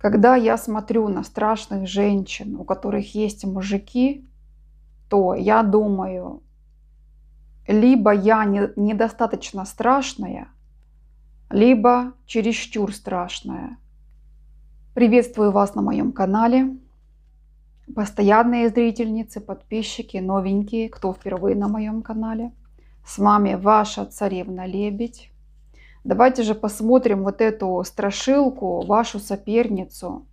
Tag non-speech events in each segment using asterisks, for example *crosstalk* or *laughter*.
Когда я смотрю на страшных женщин, у которых есть мужики, то я думаю, либо я недостаточно страшная, либо чересчур страшная. Приветствую вас на моем канале. Постоянные зрительницы, подписчики, новенькие, кто впервые на моем канале. С вами ваша царевна Лебедь. Давайте же посмотрим вот эту страшилку, вашу соперницу.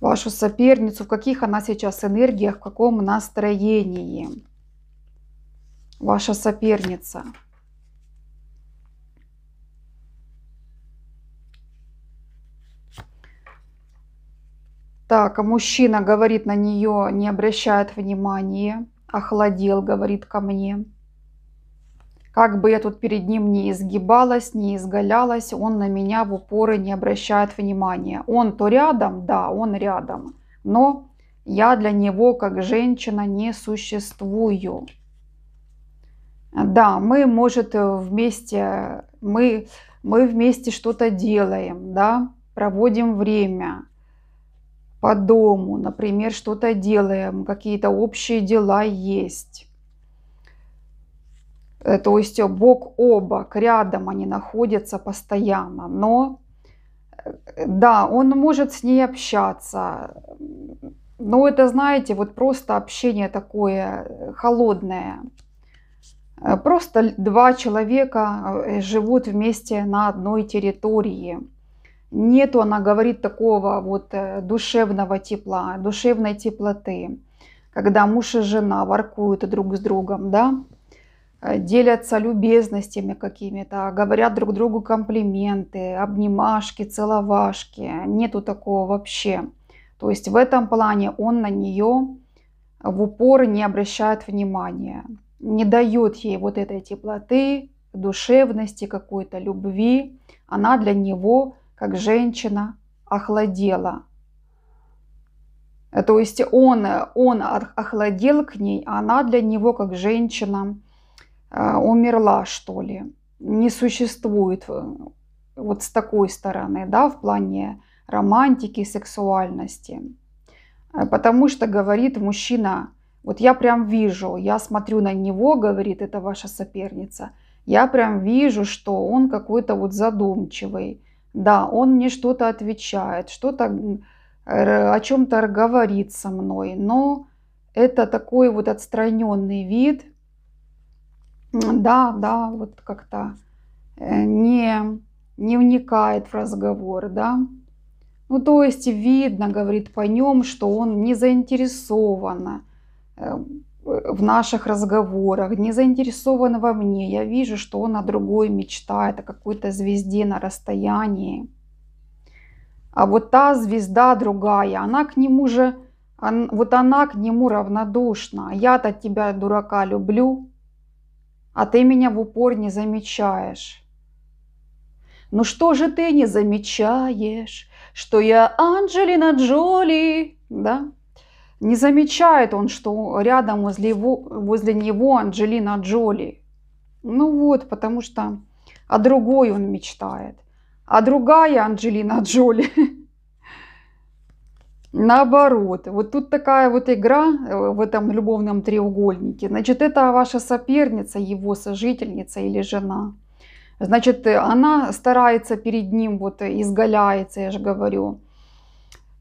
Вашу соперницу, в каких она сейчас энергиях, в каком настроении. Ваша соперница. Так, а мужчина говорит на нее, не обращает внимания, охладел, говорит ко мне. Как бы я тут перед ним не изгибалась, не изгалялась, он на меня в упоры не обращает внимания. Он то рядом, да, он рядом, но я для него как женщина не существую. Да, мы, может, вместе, мы, мы вместе что-то делаем, да, проводим время по дому, например, что-то делаем, какие-то общие дела есть. Э, то есть э, бок о бок, рядом они находятся постоянно, но э, да, он может с ней общаться, но это, знаете, вот просто общение такое холодное. Просто два человека живут вместе на одной территории. Нету, она говорит, такого вот душевного тепла, душевной теплоты, когда муж и жена воркуют друг с другом, да, Э, делятся любезностями какими-то, говорят друг другу комплименты, обнимашки, целовашки. Нету такого вообще. То есть в этом плане он на нее в упор не обращает внимания, не дает ей вот этой теплоты, душевности, какой-то любви. Она для него, как женщина, охладела. Э, то есть он, он охладел к ней, а она для него, как женщина, а, умерла, что ли, не существует э, вот с такой стороны, да, в плане романтики, сексуальности. Э, потому что, говорит мужчина, вот я прям вижу, я смотрю на него, говорит, это ваша соперница, я прям вижу, что он какой-то вот задумчивый, да, он мне что-то отвечает, что-то о чем-то говорит со мной, но это такой вот отстраненный вид, да, да, вот как-то э, не, не вникает в разговор, да. Ну, то есть видно, говорит по нем, что он не заинтересован э, в наших разговорах, не заинтересован во мне. Я вижу, что он о другой мечтает, о какой-то звезде на расстоянии. А вот та звезда другая, она к нему же, вот она к нему равнодушна. Я-то тебя, дурака, люблю, а ты меня в упор не замечаешь. Ну что же ты не замечаешь, что я Анджелина Джоли, да? Не замечает он, что рядом возле, его, возле него Анджелина Джоли. Ну вот, потому что о другой он мечтает. А другая Анджелина Джоли *laughs* Наоборот, вот тут такая вот игра э, в этом любовном треугольнике. Значит, это ваша соперница, его сожительница или жена. Значит, она старается перед ним, вот изгаляется, я же говорю.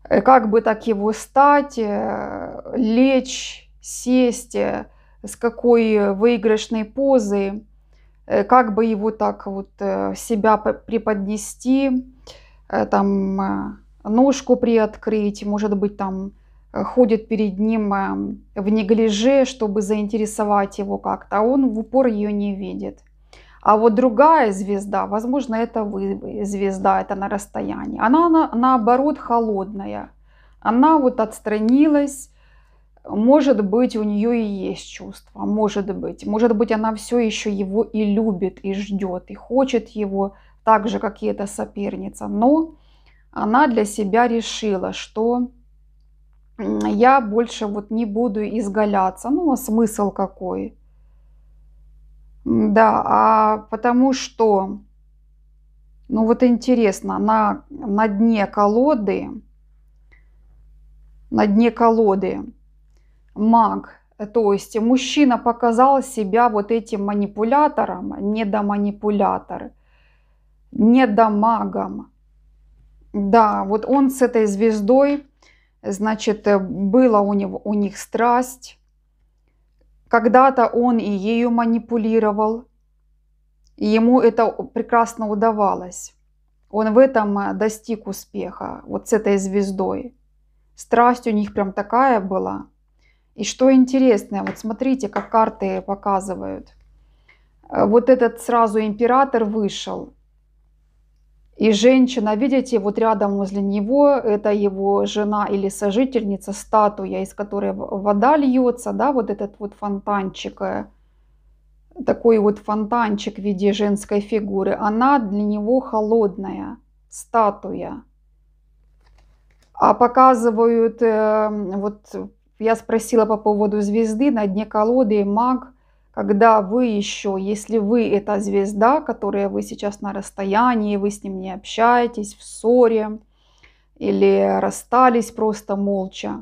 Э, как бы так его стать, э, лечь, сесть, с какой выигрышной позы, как бы его так вот себя преподнести, там ножку приоткрыть, может быть, там э, ходит перед ним э, в неглиже, чтобы заинтересовать его как-то, а он в упор ее не видит. А вот другая звезда, возможно, это вы звезда, это на расстоянии. Она на, наоборот холодная. Она вот отстранилась. Может быть, у нее и есть чувство, может быть. Может быть, она все еще его и любит, и ждет, и хочет его, так же, как и эта соперница. Но она для себя решила, что я больше вот не буду изгаляться. Ну, а смысл какой? Да, а потому что, ну вот интересно, на, на дне колоды, на дне колоды маг, то есть мужчина показал себя вот этим манипулятором, недоманипулятор, недомагом, да, вот он с этой звездой, значит, э, была у, него, у них страсть. Когда-то он и ею манипулировал, ему это прекрасно удавалось. Он в этом э, достиг успеха, вот с этой звездой. Страсть у них прям такая была. И что интересное, вот смотрите, как карты показывают. Э, вот этот сразу император вышел – и женщина, видите, вот рядом возле него, это его жена или сожительница, статуя, из которой вода льется, да, вот этот вот фонтанчик, э, такой вот фонтанчик в виде женской фигуры, она для него холодная, статуя. А показывают, э, вот я спросила по поводу звезды, на дне колоды маг – когда вы еще, если вы эта звезда, которая вы сейчас на расстоянии, вы с ним не общаетесь, в ссоре или расстались просто молча,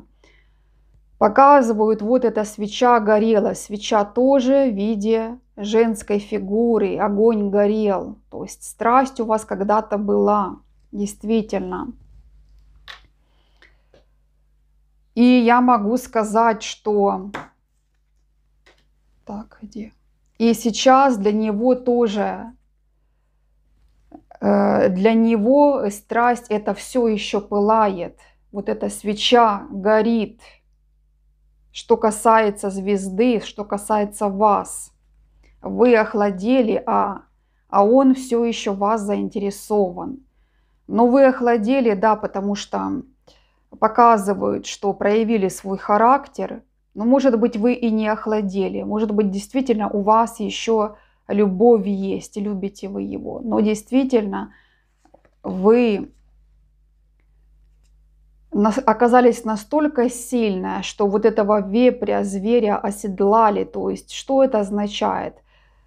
показывают вот эта свеча горела. Свеча тоже в виде женской фигуры, огонь горел. То есть страсть у вас когда-то была, действительно. И я могу сказать, что так, где? И сейчас для него тоже, э, для него страсть это все еще пылает. Вот эта свеча горит. Что касается звезды, что касается вас. Вы охладели, а, а он все еще вас заинтересован. Но вы охладели, да, потому что показывают, что проявили свой характер – но, ну, может быть, вы и не охладели. Может быть, действительно у вас еще любовь есть, любите вы его. Но действительно вы оказались настолько сильно, что вот этого вепря, зверя оседлали. То есть, что это означает?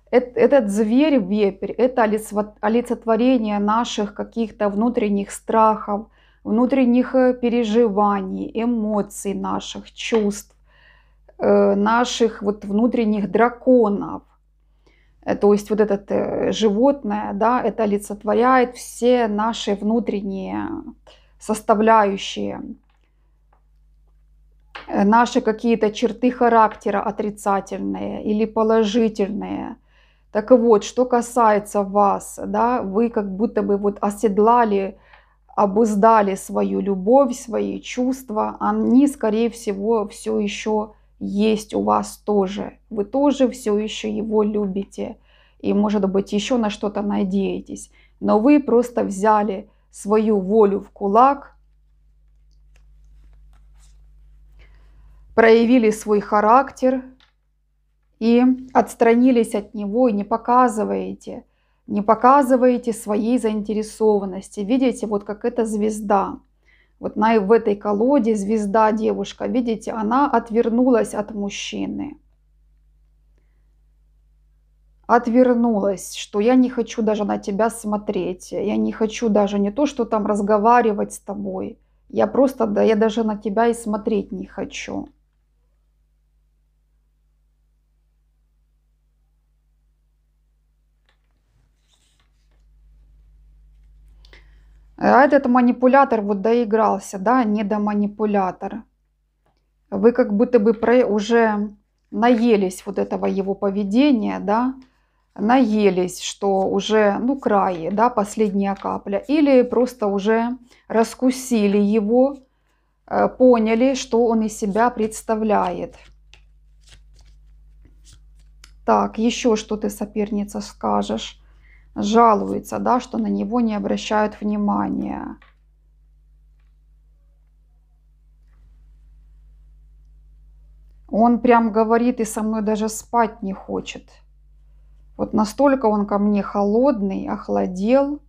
Этот зверь, вепрь, это олицетворение наших каких-то внутренних страхов, внутренних э, переживаний, эмоций наших, чувств. Э, наших вот внутренних драконов. Э, то есть вот это э, животное, да, это олицетворяет все наши внутренние составляющие, наши какие-то черты характера отрицательные или положительные. Так вот, что касается вас, да, вы как будто бы вот оседлали, обуздали свою любовь, свои чувства, они, скорее всего, все еще есть у вас тоже. Вы тоже все еще его любите. И, может быть, еще на что-то надеетесь. Но вы просто взяли свою волю в кулак, проявили свой характер и отстранились от него и не показываете, не показываете своей заинтересованности. Видите, вот как эта звезда – вот на, в этой колоде звезда девушка, видите, она отвернулась от мужчины. Отвернулась, что я не хочу даже на тебя смотреть, я не хочу даже не то, что там разговаривать с тобой. Я просто, да, я даже на тебя и смотреть не хочу. А этот манипулятор вот доигрался, да, недоманипулятор. Вы как будто бы про... уже наелись вот этого его поведения, да, наелись, что уже, ну, край, да, последняя капля, или просто уже раскусили его, э, поняли, что он из себя представляет. Так, еще что ты, соперница, скажешь? жалуется, да, что на него не обращают внимания. Он прям говорит и со мной даже спать не хочет. Вот настолько он ко мне холодный, охладел.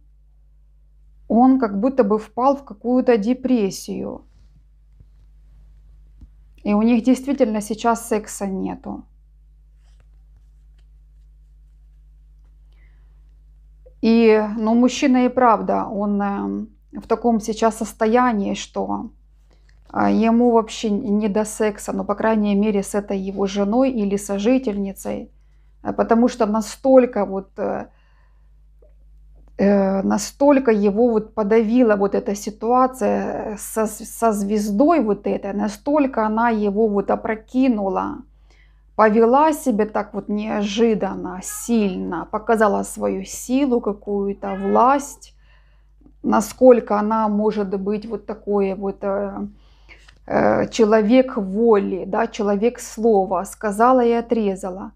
Он как будто бы впал в какую-то депрессию. И у них действительно сейчас секса нету. И, ну, мужчина и правда, он э, в таком сейчас состоянии, что а, ему вообще не до секса, но, ну, по крайней мере, с этой его женой или сожительницей, э, потому что настолько вот э, настолько его вот подавила вот эта ситуация со, со звездой вот этой, настолько она его вот опрокинула, повела себя так вот неожиданно, сильно, показала свою силу, какую-то власть, насколько она может быть вот такой вот э, э, человек воли, да, человек слова, сказала и отрезала.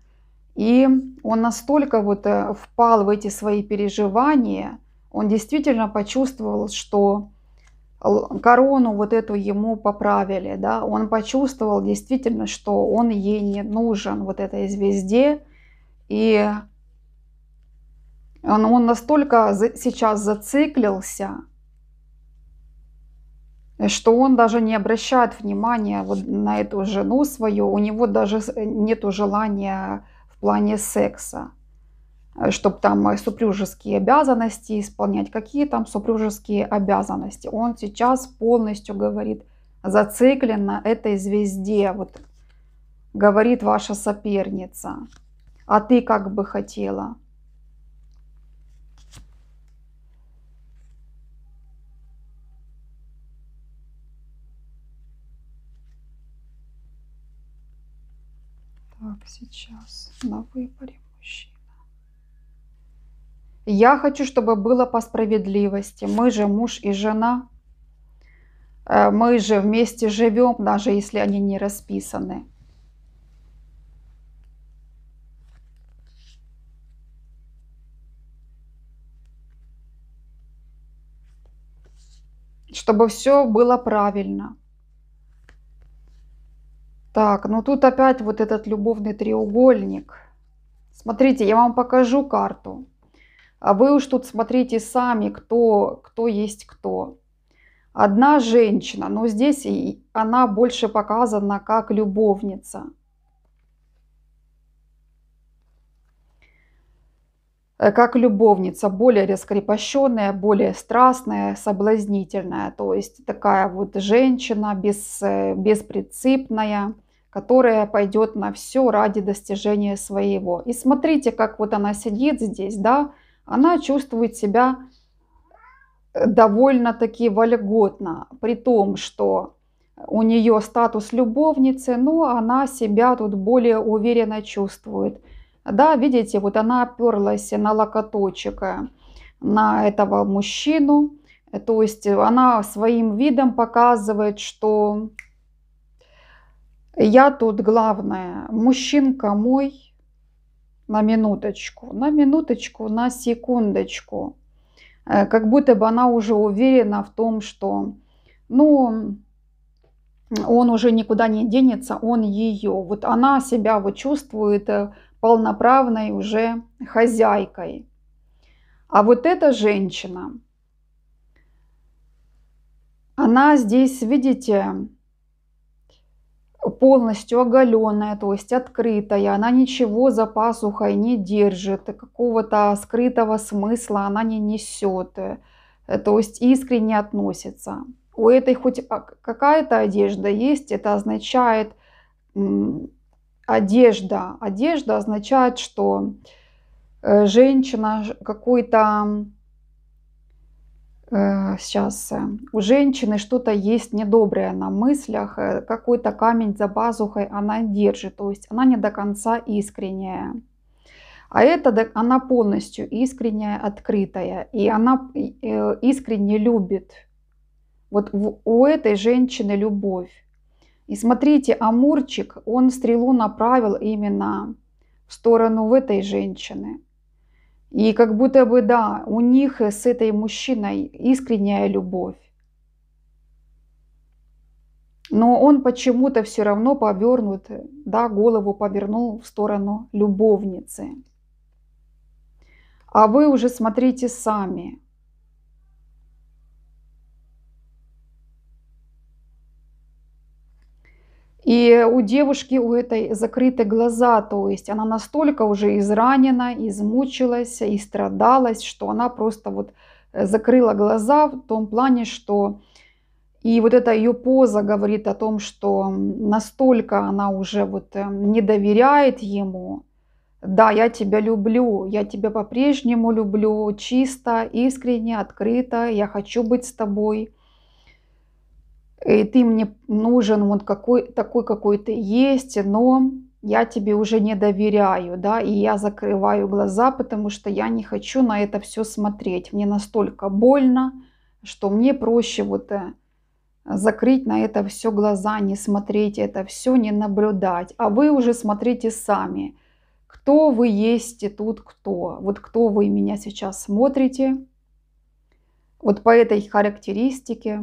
И он настолько вот э, впал в эти свои переживания, он действительно почувствовал, что корону вот эту ему поправили, да, он почувствовал действительно, что он ей не нужен, вот этой звезде, и он, он настолько за, сейчас зациклился, что он даже не обращает внимания вот на эту жену свою, у него даже нету желания в плане секса. Э, чтобы там супружеские обязанности исполнять. Какие там супружеские обязанности? Он сейчас полностью говорит, зациклен на этой звезде, вот говорит ваша соперница. А ты как бы хотела? Так, сейчас на выборе. Я хочу, чтобы было по справедливости. Мы же муж и жена. Э, мы же вместе живем, даже если они не расписаны. Чтобы все было правильно. Так, ну тут опять вот этот любовный треугольник. Смотрите, я вам покажу карту. А вы уж тут смотрите сами, кто, кто есть кто. Одна женщина, но здесь она больше показана как любовница. Э, как любовница, более раскрепощенная, более страстная, соблазнительная. То есть такая вот женщина без, э, беспринципная, которая пойдет на все ради достижения своего. И смотрите, как вот она сидит здесь, да, она чувствует себя э, довольно-таки вольготно, при том, что у нее статус любовницы, но она себя тут более уверенно чувствует. Да, видите, вот она оперлась на локоточек э, на этого мужчину, то есть она своим видом показывает, что я тут главное, мужчинка мой, на минуточку, на минуточку, на секундочку. Э, как будто бы она уже уверена в том, что ну, он уже никуда не денется, он ее. Вот она себя вот чувствует э, полноправной уже хозяйкой. А вот эта женщина, она здесь, видите, полностью оголенная, то есть открытая, она ничего за пазухой не держит, какого-то скрытого смысла она не несет, э, то есть искренне относится. У этой хоть а, какая-то одежда есть, это означает одежда. Одежда означает, что э, женщина какой-то Э, сейчас э, у женщины что-то есть недоброе на мыслях, э, какой-то камень за базухой она держит, то есть она не до конца искренняя. А это она полностью искренняя, открытая, и она искренне любит. Вот у этой женщины любовь. И смотрите, Амурчик, он стрелу направил именно в сторону в этой женщины. И как будто бы, да, у них э, с этой мужчиной искренняя любовь. Но он почему-то все равно повернут, э, да, голову повернул в сторону любовницы. А вы уже смотрите сами. И у девушки, у этой закрыты глаза, то есть она настолько уже изранена, измучилась, и страдалась, что она просто вот э, закрыла глаза в том плане, что и вот эта ее поза говорит о том, что настолько она уже вот эм, не доверяет ему. Да, я тебя люблю, я тебя по-прежнему люблю, чисто, искренне, открыто, я хочу быть с тобой и ты мне нужен вот какой, такой, какой ты есть, но я тебе уже не доверяю, да, и я закрываю глаза, потому что я не хочу на это все смотреть. Мне настолько больно, что мне проще вот э, закрыть на это все глаза, не смотреть это все, не наблюдать. А вы уже смотрите сами, кто вы есть и тут кто. Вот кто вы меня сейчас смотрите, вот по этой характеристике,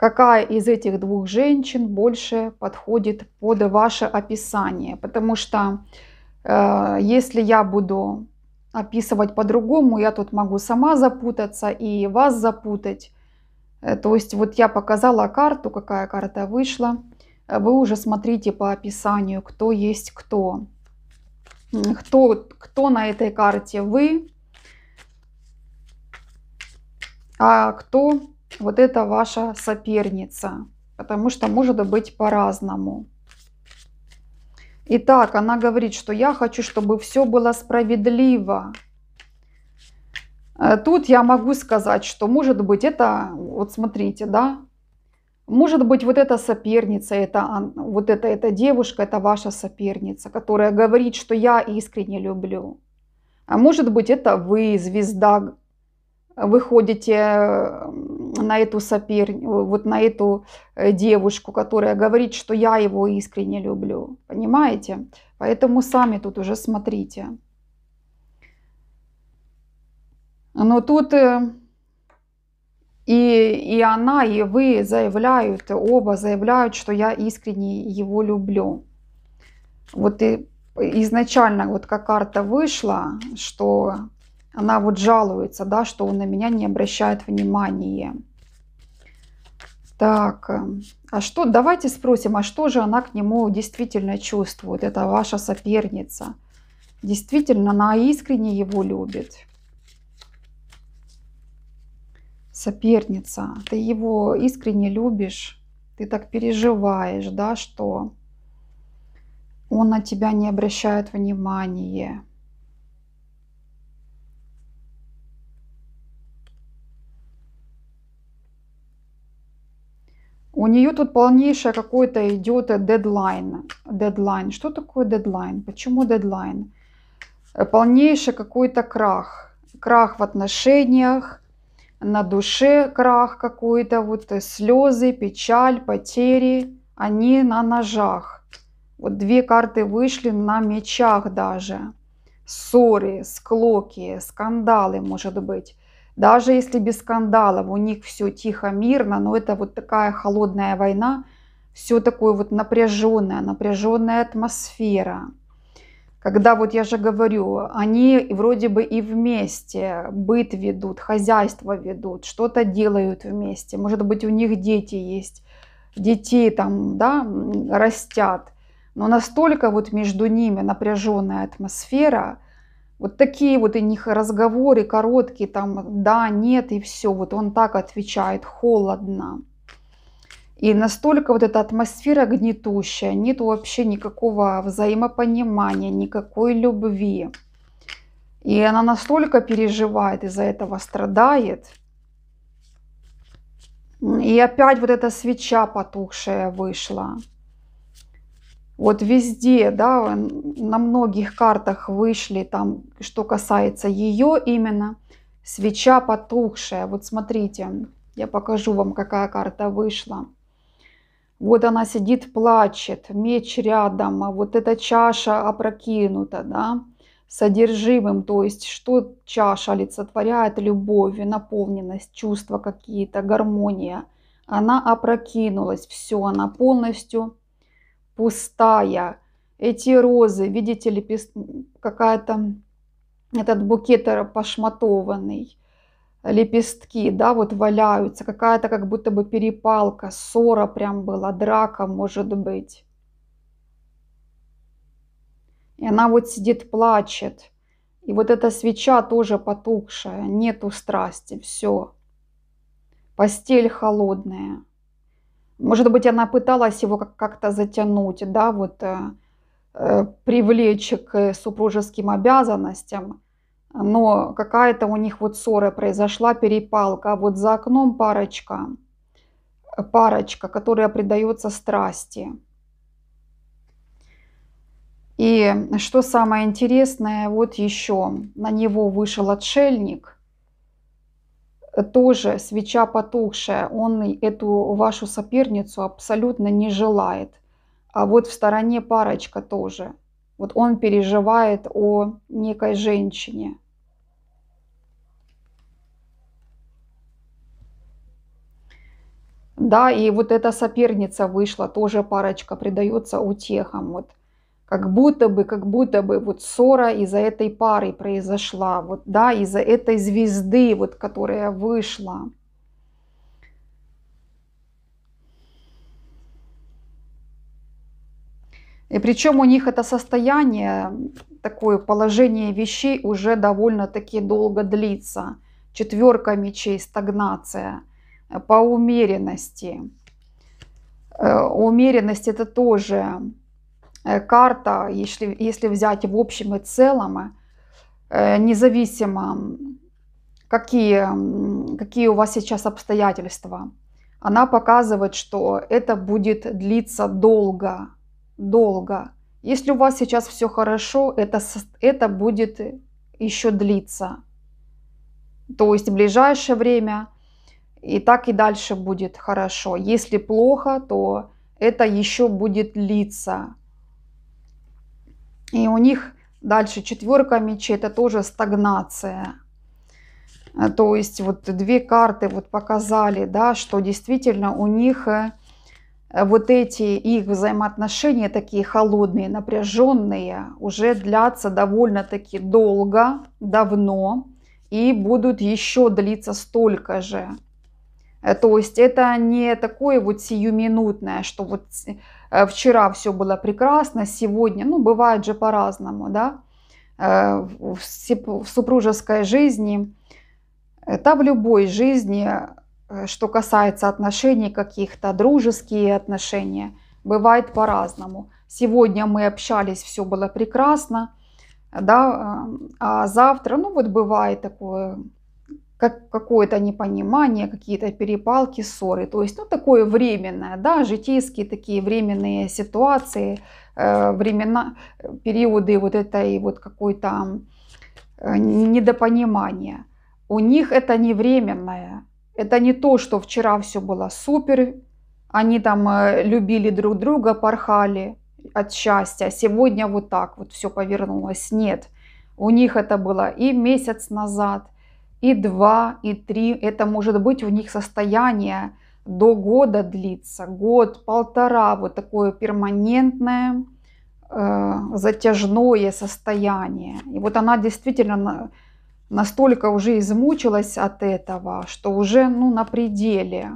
какая из этих двух женщин больше подходит под ваше описание. Потому что э, если я буду описывать по-другому, я тут могу сама запутаться и вас запутать. Э, то есть вот я показала карту, какая карта вышла. Э, вы уже смотрите по описанию, кто есть кто. Кто, кто на этой карте вы, а кто вот эта ваша соперница, потому что может быть по-разному. Итак, она говорит, что я хочу, чтобы все было справедливо. Э, тут я могу сказать, что может быть это, вот смотрите, да, может быть вот эта соперница, это, вот эта, эта девушка, это ваша соперница, которая говорит, что я искренне люблю. А может быть это вы, звезда, выходите на эту соперницу, э, вот на эту э, девушку, которая говорит, что я его искренне люблю. Понимаете? Поэтому сами тут уже смотрите. Но тут э, и, и она, и вы заявляют, оба заявляют, что я искренне его люблю. Вот и изначально, вот как карта вышла, что она вот жалуется, да, что он на меня не обращает внимания. Так, э, а что, давайте спросим, а что же она к нему действительно чувствует? Это ваша соперница. Действительно, она искренне его любит. Соперница, ты его искренне любишь, ты так переживаешь, да, что он на тебя не обращает внимания. У нее тут полнейшее какой-то идет дедлайн. Дедлайн. Что такое дедлайн? Почему дедлайн? Э, полнейший какой-то крах. Крах в отношениях, на душе крах какой-то, вот э, слезы, печаль, потери. Они на ножах. Вот две карты вышли на мечах даже. Ссоры, склоки, скандалы, может быть. Даже если без скандалов у них все тихо, мирно, но это вот такая холодная война, все такое вот напряженная, напряженная атмосфера. Когда вот я же говорю, они вроде бы и вместе быт ведут, хозяйство ведут, что-то делают вместе. Может быть, у них дети есть, детей там, да, растят. Но настолько вот между ними напряженная атмосфера – вот такие вот у них разговоры короткие, там да, нет и все. Вот он так отвечает, холодно. И настолько вот эта атмосфера гнетущая, нет вообще никакого взаимопонимания, никакой любви. И она настолько переживает, из-за этого страдает. И опять вот эта свеча потухшая вышла вот везде, да, на многих картах вышли там, что касается ее именно, свеча потухшая. Вот смотрите, я покажу вам, какая карта вышла. Вот она сидит, плачет, меч рядом, а вот эта чаша опрокинута, да, содержимым, то есть что чаша олицетворяет любовь, наполненность, чувства какие-то, гармония. Она опрокинулась, все, она полностью пустая. Эти розы, видите, лепест... какая-то этот букет пошматованный, лепестки, да, вот валяются, какая-то как будто бы перепалка, ссора прям была, драка, может быть. И она вот сидит, плачет. И вот эта свеча тоже потухшая, нету страсти, все. Постель холодная. Может быть, она пыталась его как-то затянуть, да, вот э, э, привлечь к супружеским обязанностям, но какая-то у них вот ссора произошла, перепалка, а вот за окном парочка, парочка, которая предается страсти. И что самое интересное, вот еще на него вышел отшельник – тоже свеча потухшая, он эту вашу соперницу абсолютно не желает. А вот в стороне парочка тоже. Вот он переживает о некой женщине. Да, и вот эта соперница вышла, тоже парочка предается утехам. Вот как будто бы, как будто бы вот ссора из-за этой пары произошла, вот, да, из-за этой звезды, вот, которая вышла. И причем у них это состояние, такое положение вещей уже довольно-таки долго длится. Четверка мечей, стагнация э, по умеренности. Э, умеренность это тоже Э, карта, если, если взять в общем и целом, э, независимо, какие, какие у вас сейчас обстоятельства, она показывает, что это будет длиться долго, долго. Если у вас сейчас все хорошо, это, это будет еще длиться. То есть в ближайшее время и так и дальше будет хорошо. Если плохо, то это еще будет длиться. И у них дальше четверка мечей, это тоже стагнация. Э, то есть вот две карты вот показали, да, что действительно у них э, вот эти их взаимоотношения такие холодные, напряженные, уже длятся довольно-таки долго, давно и будут еще длиться столько же. Э, то есть это не такое вот сиюминутное, что вот Э, вчера все было прекрасно, сегодня, ну, бывает же по-разному, да, э, в супружеской жизни, да в любой жизни, э, что касается отношений каких-то, дружеские отношения, бывает по-разному. Сегодня мы общались, все было прекрасно, да, а завтра, ну вот бывает такое, как какое-то непонимание, какие-то перепалки, ссоры. То есть, ну, такое временное, да, житейские такие временные ситуации, э, времена, периоды вот этой вот какой-то э, недопонимания. У них это не временное, это не то, что вчера все было супер, они там э, любили друг друга, порхали от счастья, сегодня вот так вот все повернулось. Нет, у них это было и месяц назад – и два и три Это может быть у них состояние до года длится, год, полтора, вот такое перманентное, э, затяжное состояние. И вот она действительно настолько уже измучилась от этого, что уже ну, на пределе.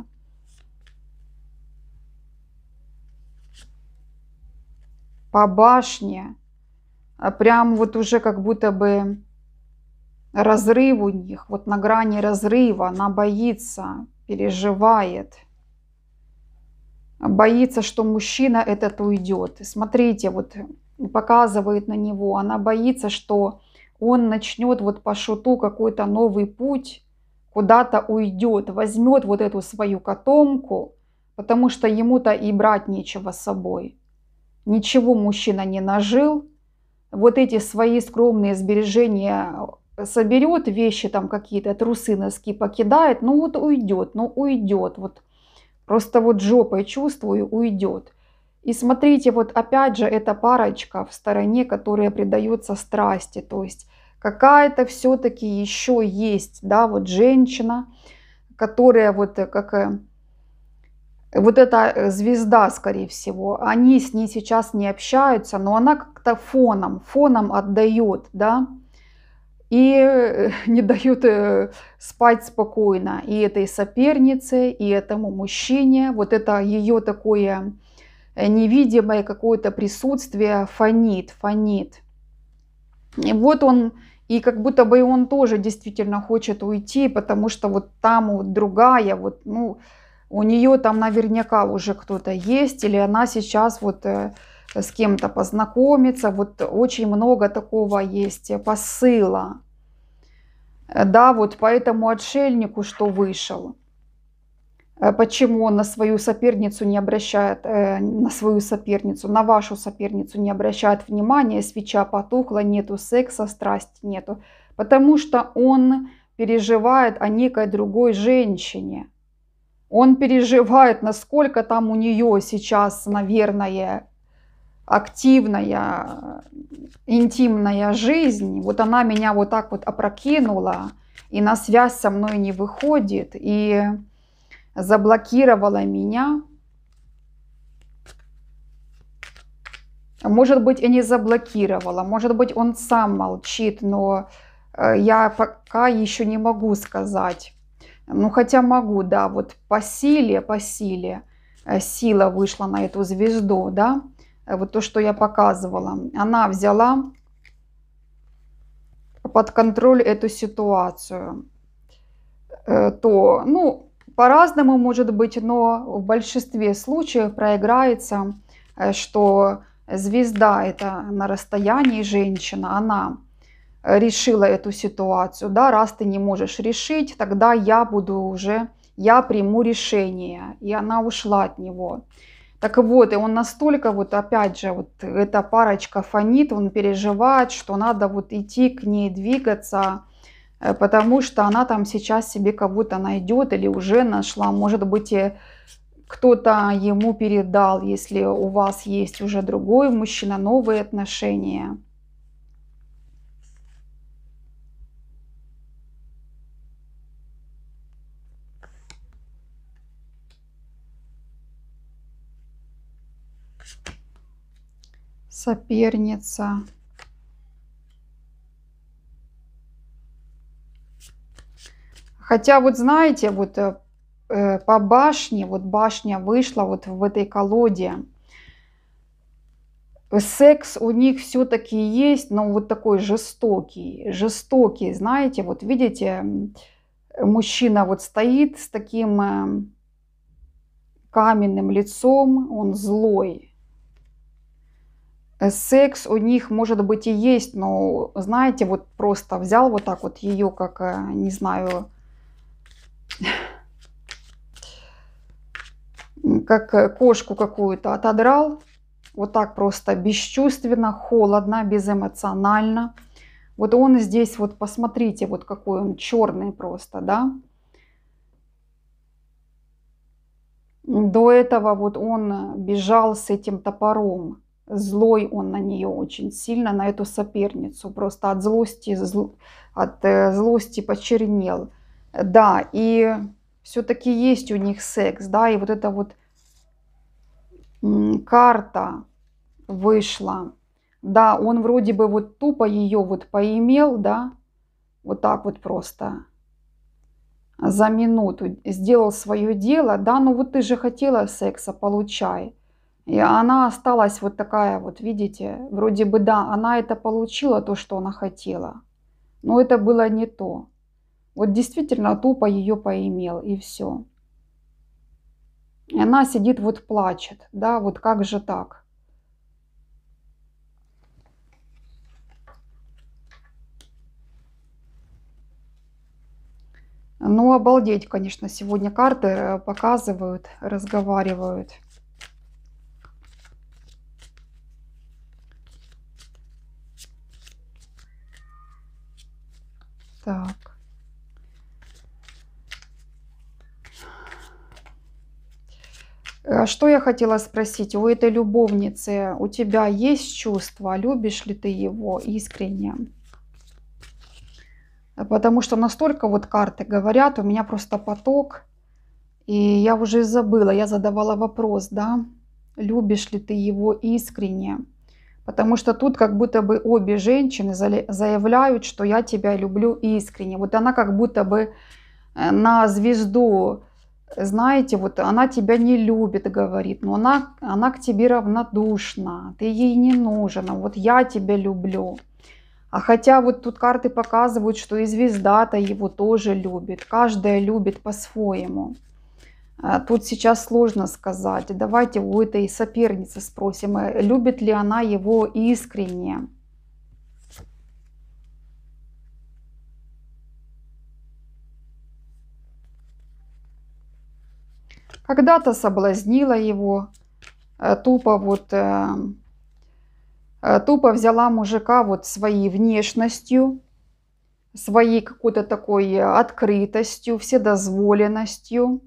По башне, а прям вот уже как будто бы разрыв у них, вот на грани разрыва, она боится, переживает, боится, что мужчина этот уйдет. Смотрите, вот показывает на него, она боится, что он начнет вот по шуту какой-то новый путь, куда-то уйдет, возьмет вот эту свою котомку, потому что ему-то и брать нечего с собой. Ничего мужчина не нажил, вот эти свои скромные сбережения соберет вещи там какие-то, трусы, носки покидает, ну вот уйдет, ну уйдет, вот просто вот жопой чувствую, уйдет. И смотрите, вот опять же эта парочка в стороне, которая придается страсти, то есть какая-то все-таки еще есть, да, вот женщина, которая вот э, как э, вот эта э, звезда, скорее всего, они с ней сейчас не общаются, но она как-то фоном, фоном отдает, да, и э, *laughs* не дают э, спать спокойно и этой сопернице, и этому мужчине. Вот это ее такое э, невидимое какое-то присутствие фонит, фонит. И вот он, и как будто бы он тоже действительно хочет уйти, потому что вот там вот другая, вот, ну, у нее там наверняка уже кто-то есть, или она сейчас вот с кем-то познакомиться. Вот очень много такого есть посыла. Да, вот по этому отшельнику, что вышел. Э, почему он на свою соперницу не обращает, э, на свою соперницу, на вашу соперницу не обращает внимания, свеча потухла, нету секса, страсти нету. Потому что он переживает о некой другой женщине. Он переживает, насколько там у нее сейчас, наверное, активная, интимная жизнь, вот она меня вот так вот опрокинула, и на связь со мной не выходит, и заблокировала меня. Может быть, и не заблокировала, может быть, он сам молчит, но э, я пока еще не могу сказать. Ну, хотя могу, да, вот по силе, по силе э, сила вышла на эту звезду, да. Э, вот то, что я показывала, она взяла под контроль эту ситуацию, э, то, ну, по-разному может быть, но в большинстве случаев проиграется, э, что звезда это на расстоянии женщина, она решила эту ситуацию, да, раз ты не можешь решить, тогда я буду уже, я приму решение, и она ушла от него. Так вот, и он настолько, вот опять же, вот эта парочка фонит, он переживает, что надо вот идти к ней, двигаться, э, потому что она там сейчас себе кого-то найдет или уже нашла, может быть, кто-то ему передал, если у вас есть уже другой мужчина, новые отношения – соперница. Хотя вот знаете, вот э, э, по башне, вот башня вышла вот в этой колоде. Секс у них все-таки есть, но вот такой жестокий, жестокий, знаете, вот видите, мужчина вот стоит с таким эм, каменным лицом, он злой, Э, секс у них, может быть, и есть, но, знаете, вот просто взял вот так вот ее, как, э, не знаю, *laughs* как э, кошку какую-то отодрал, вот так просто бесчувственно, холодно, безэмоционально. Вот он здесь, вот посмотрите, вот какой он черный просто, да. До этого вот он бежал с этим топором злой он на нее очень сильно, на эту соперницу. Просто от злости, зл... от э, злости почернел. Да, и все-таки есть у них секс, да, и вот эта вот карта вышла. Да, он вроде бы вот тупо ее вот поимел, да, вот так вот просто за минуту сделал свое дело, да, ну вот ты же хотела секса, получай. И она осталась вот такая вот, видите, вроде бы да, она это получила, то, что она хотела, но это было не то. Вот действительно тупо ее поимел, и все. И она сидит вот плачет, да, вот как же так? Ну, обалдеть, конечно, сегодня карты э, показывают, разговаривают. Так. А что я хотела спросить? У этой любовницы у тебя есть чувства? Любишь ли ты его искренне? Потому что настолько вот карты говорят, у меня просто поток. И я уже забыла, я задавала вопрос, да? Любишь ли ты его искренне? Потому что тут как будто бы обе женщины заявляют, что я тебя люблю искренне. Вот она как будто бы э, на звезду, знаете, вот она тебя не любит, говорит, но она, она к тебе равнодушна, ты ей не нужен, а вот я тебя люблю. А хотя вот тут карты показывают, что и звезда-то его тоже любит, каждая любит по-своему. А тут сейчас сложно сказать. Давайте у этой соперницы спросим, э, любит ли она его искренне. Когда-то соблазнила его, э, тупо вот э, тупо взяла мужика вот своей внешностью, своей какой-то такой открытостью, вседозволенностью.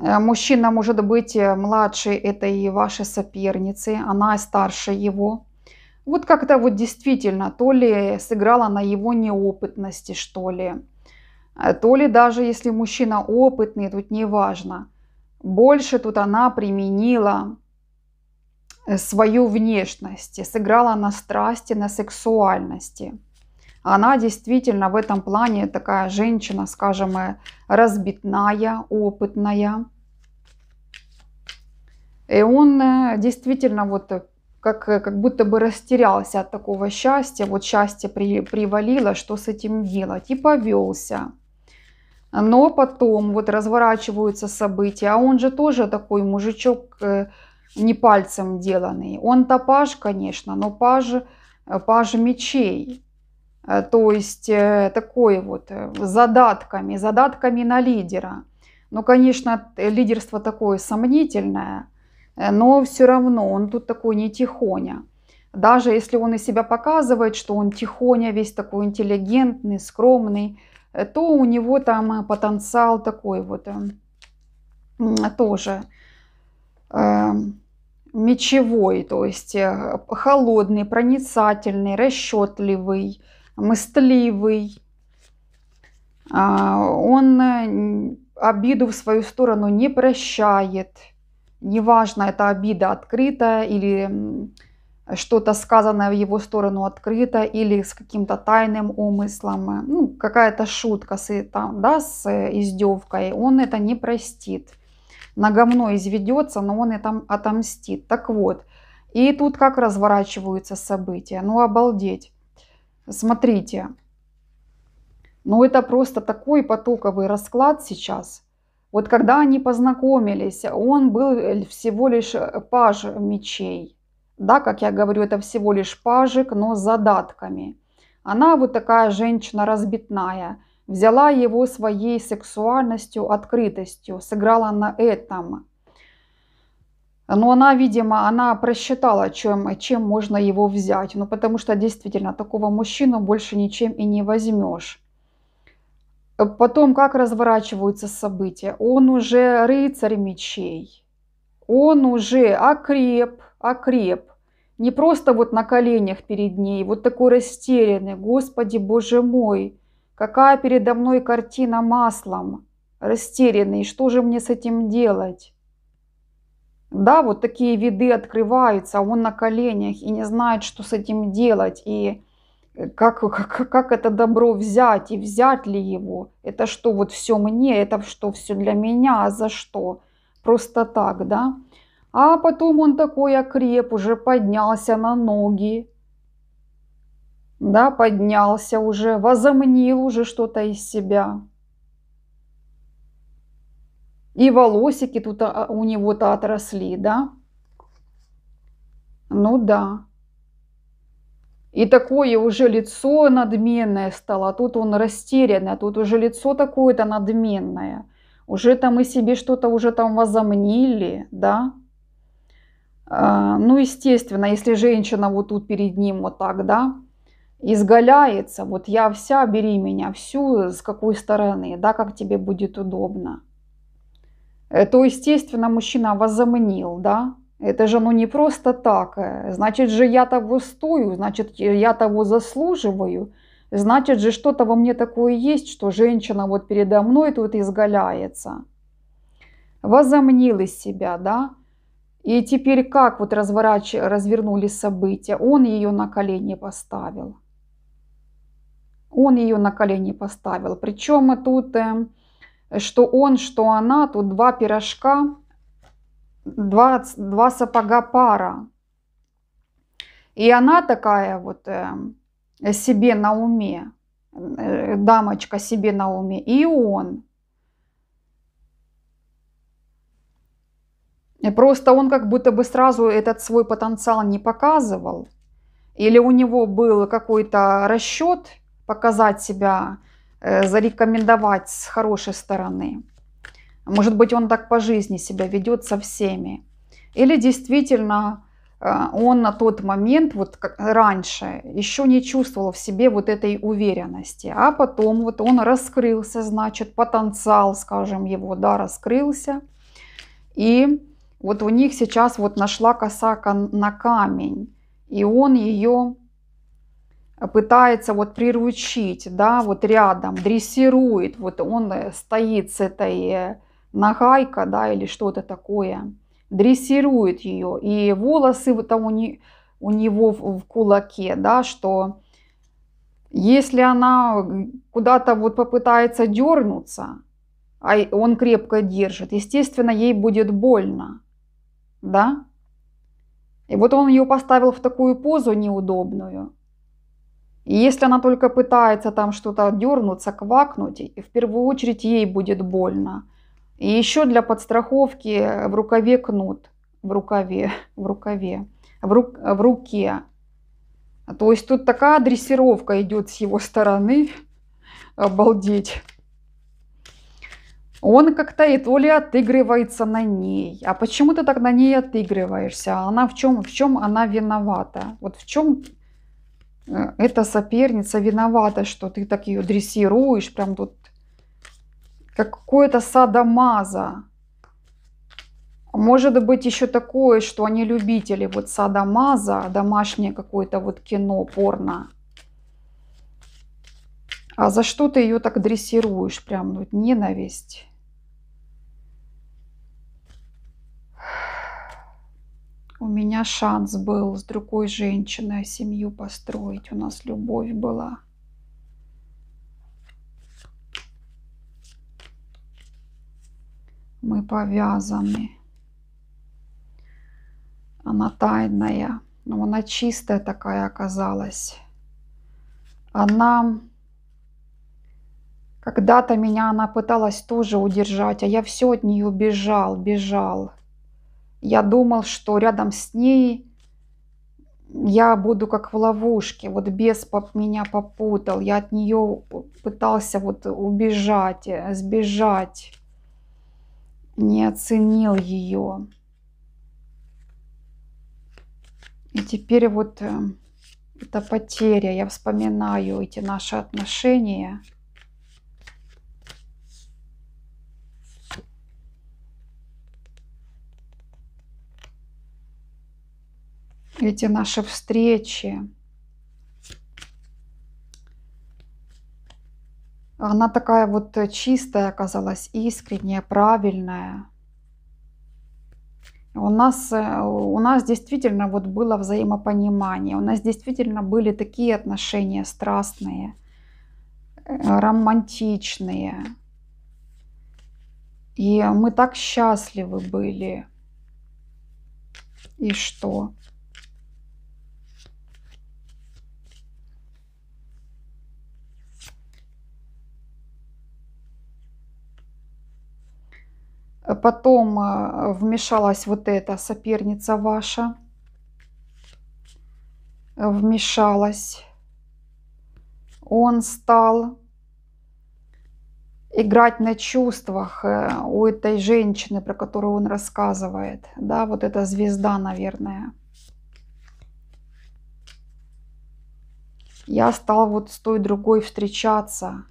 Э, мужчина может быть э, младше этой вашей соперницы, она старше его. Вот как-то вот действительно, то ли сыграла на его неопытности, что ли. Э, то ли даже если мужчина опытный, тут не важно. Больше тут она применила свою внешность, сыграла на страсти, на сексуальности. Она действительно в этом плане такая женщина, скажем, э, разбитная, опытная. И он э, действительно вот э, как, как будто бы растерялся от такого счастья. Вот счастье при, привалило, что с этим делать? И повелся. Но потом вот разворачиваются события. А он же тоже такой мужичок не пальцем деланный. Он-то паж, конечно, но паж, паж мечей. Э, то есть э, такой вот э, задатками, задатками на лидера. Но, ну, конечно, лидерство такое сомнительное, но все равно он тут такой не тихоня. Даже если он из себя показывает, что он тихоня, весь такой интеллигентный, скромный, то у него там потенциал такой вот тоже мечевой, то есть холодный, проницательный, расчетливый, мыстливый, а, он э, обиду в свою сторону не прощает. Неважно, это обида открытая или что-то сказанное в его сторону открыто или с каким-то тайным умыслом, ну, какая-то шутка с, э, там, да, с э, издевкой, он это не простит. На говно изведется, но он и там отомстит. Так вот, и тут как разворачиваются события, ну обалдеть. Смотрите, ну это просто такой потоковый расклад сейчас. Вот когда они познакомились, он был э, всего лишь э, паж мечей. Да, как я говорю, это всего лишь пажик, но с задатками. Она вот такая женщина разбитная. Взяла его своей сексуальностью, открытостью, сыграла на этом. Но она, видимо, она просчитала, чем, чем можно его взять. Ну, потому что действительно такого мужчину больше ничем и не возьмешь. Потом, как разворачиваются события. Он уже рыцарь мечей. Он уже окреп, окреп. Не просто вот на коленях перед ней, вот такой растерянный. Господи, боже мой, какая передо мной картина маслом. Растерянный, что же мне с этим делать? да, вот такие виды открываются, а он на коленях и не знает, что с этим делать, и э, как, *laughs* как, как это добро взять, и взять ли его, это что вот все мне, это что все для меня, а за что, просто так, да. А потом он такой окреп, уже поднялся на ноги, да, поднялся уже, возомнил уже что-то из себя. И волосики тут а, а, у него-то отросли, да? Ну да. И такое уже лицо надменное стало. А тут он растерянный, а тут уже лицо такое-то надменное. Уже там и себе что-то уже там возомнили, да? А, ну, естественно, если женщина вот тут перед ним вот так, да, изгаляется, вот я вся, бери меня всю, с какой стороны, да, как тебе будет удобно. Э, то, естественно, мужчина возомнил, да, это же ну не просто так, э. значит же я того стою, значит я того заслуживаю, значит же что-то во мне такое есть, что женщина вот передо мной тут изгаляется. Возомнил из себя, да, и теперь как вот разворач... развернули события? Он ее на колени поставил. Он ее на колени поставил. Причем тут... Э, что он, что она, тут два пирожка, два, два сапога пара. И она такая вот э, себе на уме, э, дамочка себе на уме, и он. Просто он как будто бы сразу этот свой потенциал не показывал. Или у него был какой-то расчет показать себя Э, зарекомендовать с хорошей стороны. Может быть, он так по жизни себя ведет со всеми. Или действительно э, он на тот момент, вот раньше, еще не чувствовал в себе вот этой уверенности. А потом вот он раскрылся, значит, потенциал, скажем, его, да, раскрылся. И вот у них сейчас вот нашла косака на камень. И он ее пытается вот приручить, да, вот рядом, дрессирует, вот он э, стоит с этой э, нагайка, да, или что-то такое, дрессирует ее, и волосы вот там у, не, у него в, в кулаке, да, что если она куда-то вот попытается дернуться, а он крепко держит, естественно, ей будет больно, да, и вот он ее поставил в такую позу неудобную, и если она только пытается там что-то дернуться, квакнуть, в первую очередь ей будет больно. И еще для подстраховки в рукаве кнут. В рукаве, *laughs* в рукаве, в, рук, в руке. То есть тут такая дрессировка идет с его стороны. *laughs* Обалдеть. Он как-то и то ли отыгрывается на ней. А почему ты так на ней отыгрываешься? Она в чем, в чем она виновата? Вот в чем Э, эта соперница виновата, что ты так ее дрессируешь, прям тут как какое-то садомаза. Может быть еще такое, что они любители вот садомаза, домашнее какое-то вот кино, порно. А за что ты ее так дрессируешь? Прям вот ненависть. у меня шанс был с другой женщиной семью построить. У нас любовь была. Мы повязаны. Она тайная, но она чистая такая оказалась. Она а когда-то меня она пыталась тоже удержать, а я все от нее бежал, бежал я думал, что рядом с ней я буду как в ловушке, вот бес меня попутал, я от нее пытался вот убежать, э, сбежать, не оценил ее. И теперь вот э, эта потеря, я вспоминаю эти наши отношения – эти наши встречи. Она такая вот чистая оказалась, искренняя, правильная. У нас, э, у нас действительно вот было взаимопонимание, у нас действительно были такие отношения страстные, э, романтичные. И мы так счастливы были. И что? А потом а, вмешалась вот эта соперница ваша. Вмешалась. Он стал играть на чувствах э, у этой женщины, про которую он рассказывает. Да, вот эта звезда, наверное. Я стал вот с той другой встречаться.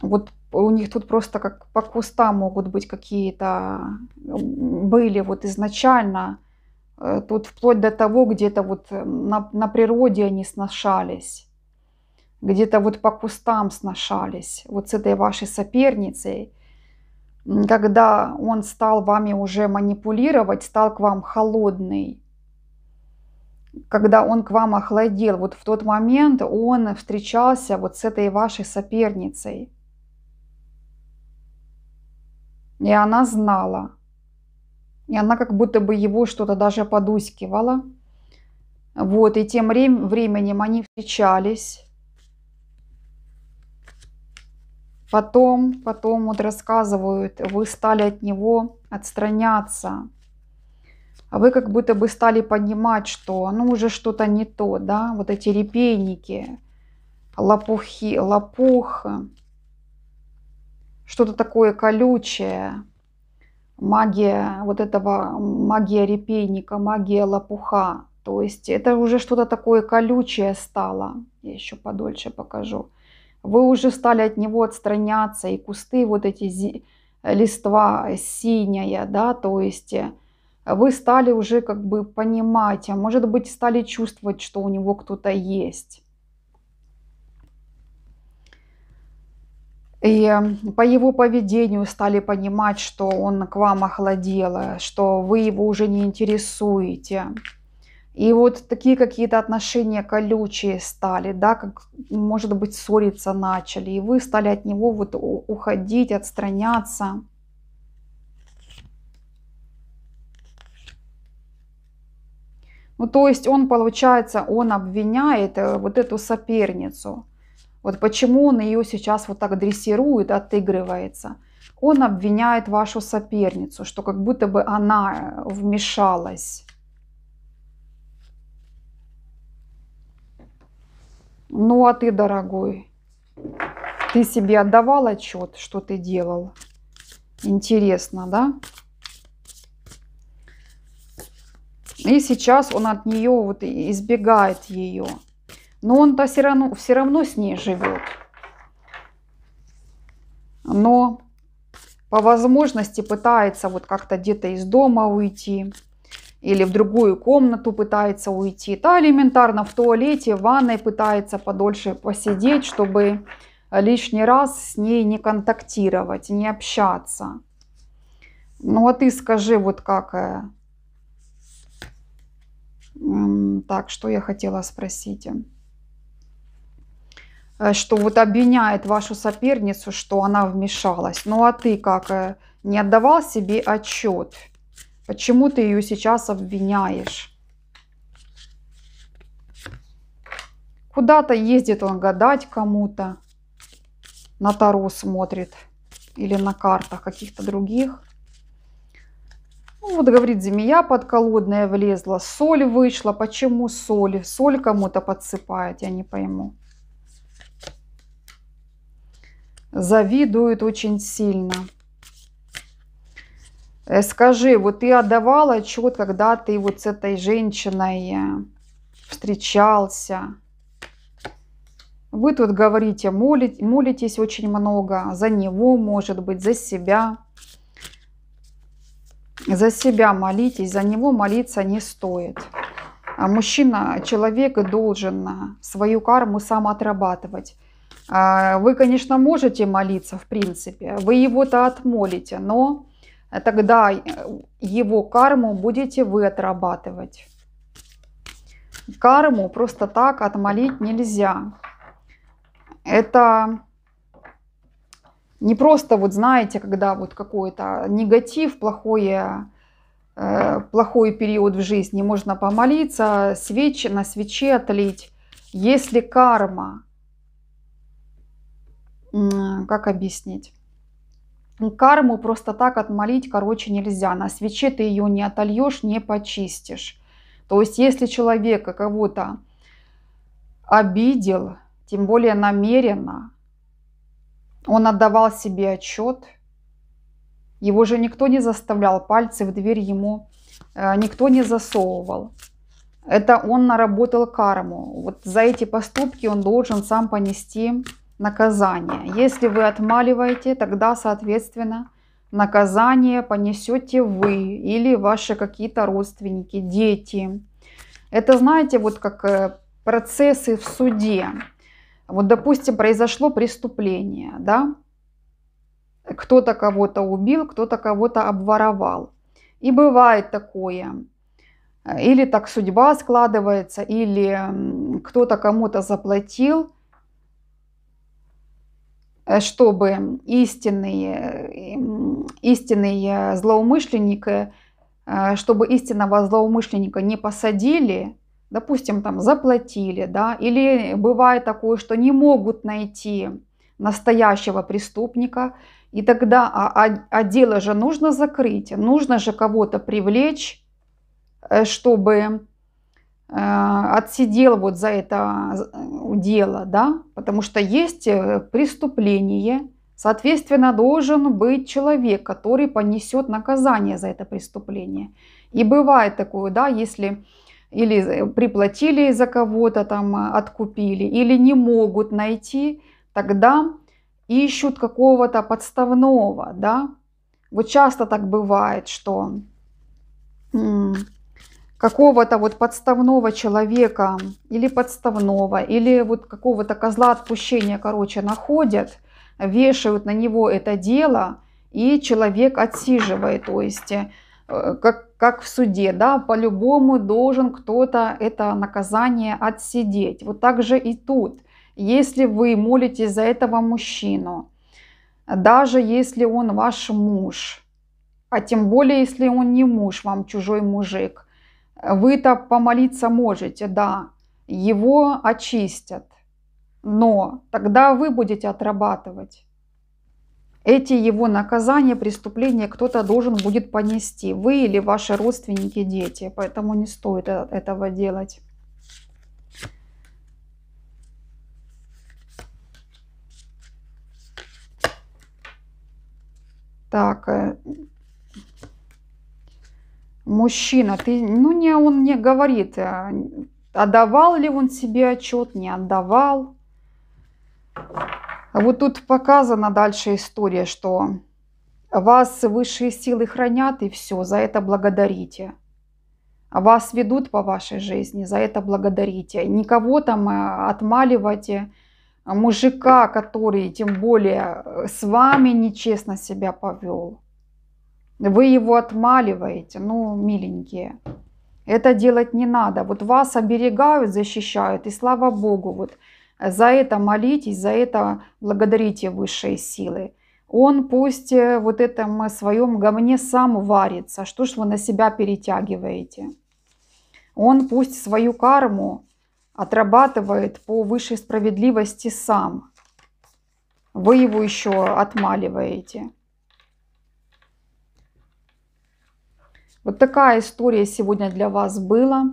Вот у них тут просто как по кустам могут быть какие-то, были вот изначально, э, тут вплоть до того, где-то вот э, на, на природе они сношались, где-то вот по кустам сношались, вот с этой вашей соперницей, когда он стал вами уже манипулировать, стал к вам холодный, когда он к вам охладел, вот в тот момент он встречался вот с этой вашей соперницей – и она знала. И она как будто бы его что-то даже подускивала. Вот, и тем временем они встречались. Потом, потом вот рассказывают, вы стали от него отстраняться. А вы как будто бы стали понимать, что ну уже что-то не то, да, вот эти репейники, лопухи, лопух, что-то такое колючее, магия вот этого, магия репейника, магия лопуха. То есть это уже что-то такое колючее стало. Я еще подольше покажу. Вы уже стали от него отстраняться, и кусты вот эти зи... листва синяя, да, то есть э, вы стали уже как бы понимать, а может быть стали чувствовать, что у него кто-то есть. И по его поведению стали понимать, что он к вам охладел, э, что вы его уже не интересуете. И вот такие какие-то отношения колючие стали, да, как, может быть, ссориться начали. И вы стали от него вот уходить, отстраняться. Ну, то есть он, получается, он обвиняет э, вот эту соперницу – вот почему он ее сейчас вот так дрессирует, отыгрывается. Он обвиняет вашу соперницу, что как будто бы она э, вмешалась. Ну а ты, дорогой, ты себе отдавал отчет, что ты делал? Интересно, да? И сейчас он от нее вот избегает ее но он-то все равно, все равно с ней живет. Но по возможности пытается вот как-то где-то из дома уйти или в другую комнату пытается уйти. Та элементарно в туалете, в ванной пытается подольше посидеть, чтобы лишний раз с ней не контактировать, не общаться. Ну а ты скажи, вот как... Э, так, что я хотела спросить. Э, что вот обвиняет вашу соперницу, что она вмешалась. Ну а ты как, э, не отдавал себе отчет? Почему ты ее сейчас обвиняешь? Куда-то ездит он гадать кому-то, на Таро смотрит или на картах каких-то других. Ну, вот говорит, змея подколодная влезла, соль вышла. Почему соль? Соль кому-то подсыпает, я не пойму завидуют очень сильно. Э, скажи, вот ты отдавал отчет, когда ты вот с этой женщиной э, встречался. Вы тут говорите, молить, молитесь очень много за него, может быть, за себя. За себя молитесь, за него молиться не стоит. А Мужчина, человек должен э, свою карму сам отрабатывать. А, вы, конечно, можете молиться, в принципе, вы его-то отмолите, но тогда э, его карму будете вы отрабатывать. Карму просто так отмолить нельзя. Это не просто, вот знаете, когда вот какой-то негатив, плохое, э, плохой период в жизни, можно помолиться, свечи, на свече отлить. Если карма как объяснить? Карму просто так отмолить, короче, нельзя. На свече ты ее не отольешь, не почистишь. То есть, если человека кого-то обидел, тем более намеренно, он отдавал себе отчет, его же никто не заставлял, пальцы в дверь ему э, никто не засовывал. Это он наработал карму. Вот за эти поступки он должен сам понести наказание. Если вы отмаливаете, тогда, соответственно, наказание понесете вы или ваши какие-то родственники, дети. Это, знаете, вот как э, процессы в суде. Вот, допустим, произошло преступление, да? Кто-то кого-то убил, кто-то кого-то обворовал. И бывает такое. Или так судьба складывается, или кто-то кому-то заплатил – Э, чтобы истинный, э, истинный э, злоумышленник, чтобы истинного злоумышленника не посадили, допустим, там заплатили, да, или бывает такое, что не могут найти настоящего преступника, и тогда, а, а, а дело же нужно закрыть, нужно же кого-то привлечь, чтобы Э, отсидел вот за это э, дело, да, потому что есть э, преступление, соответственно, должен быть человек, который понесет наказание за это преступление. И бывает такое, да, если или приплатили за кого-то там, откупили, или не могут найти, тогда ищут какого-то подставного, да. Вот часто так бывает, что какого-то вот подставного человека или подставного, или вот какого-то козла отпущения, короче, находят, вешают на него это дело, и человек отсиживает, то есть э, как, как в суде, да, по-любому должен кто-то это наказание отсидеть. Вот так же и тут. Если вы молитесь за этого мужчину, даже если он ваш муж, а тем более, если он не муж, вам чужой мужик, вы-то помолиться можете, да, его очистят, но тогда вы будете отрабатывать. Эти его наказания, преступления кто-то должен будет понести, вы или ваши родственники, дети, поэтому не стоит этого делать. Так, э, мужчина, ты, ну не, он не говорит, а, отдавал ли он себе отчет, не отдавал. Вот тут показана дальше история, что вас высшие силы хранят, и все, за это благодарите. Вас ведут по вашей жизни, за это благодарите. Никого там э, отмаливайте, мужика, который тем более с вами нечестно себя повел. Вы его отмаливаете, ну, миленькие. Это делать не надо. Вот вас оберегают, защищают, и слава Богу, вот за это молитесь, за это благодарите высшие силы. Он пусть э, вот этом э, своем говне сам варится. Что ж вы на себя перетягиваете? Он пусть свою карму отрабатывает по высшей справедливости сам. Вы его еще отмаливаете. Вот такая история сегодня для вас была.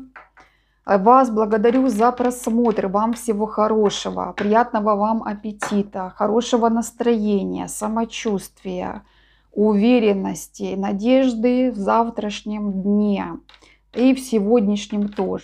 Э, вас благодарю за просмотр. Вам всего хорошего. Приятного вам аппетита, хорошего настроения, самочувствия, уверенности, надежды в завтрашнем дне и в сегодняшнем тоже.